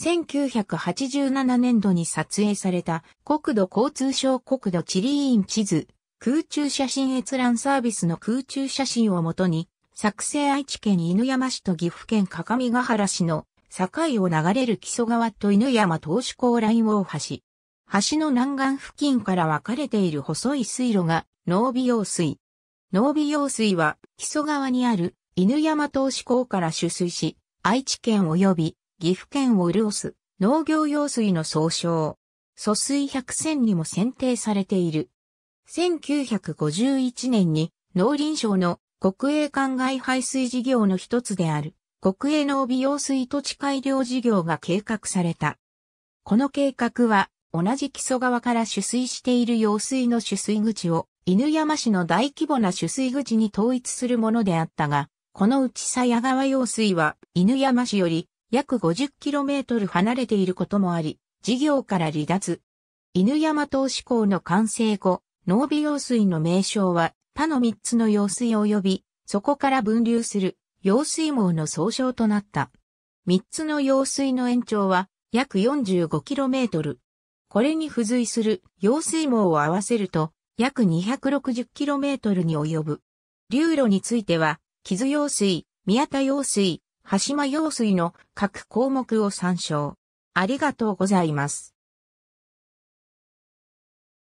1987年度に撮影された国土交通省国土地理院地図、空中写真閲覧サービスの空中写真をもとに、作成愛知県犬山市と岐阜県各務原市の境を流れる木曽川と犬山投手港ライン大橋。橋の南岸付近から分かれている細い水路が農美用水。農美用水は木曽川にある犬山投手港から取水し、愛知県及び岐阜県を潤す農業用水の総称。疎水百選にも選定されている。1951年に農林省の国営灌外排水事業の一つである国営農美用水土地改良事業が計画された。この計画は同じ木曽川から取水している用水の取水口を犬山市の大規模な取水口に統一するものであったが、このうち鞘川用水は犬山市より約 50km 離れていることもあり、事業から離脱。犬山投志港の完成後、農美用水の名称は他の3つの用水及び、そこから分流する用水網の総称となった。3つの用水の延長は約 45km。これに付随する用水網を合わせると約 260km に及ぶ。流路については、木津用水、宮田用水、橋間用水の各項目を参照。ありがとうございます。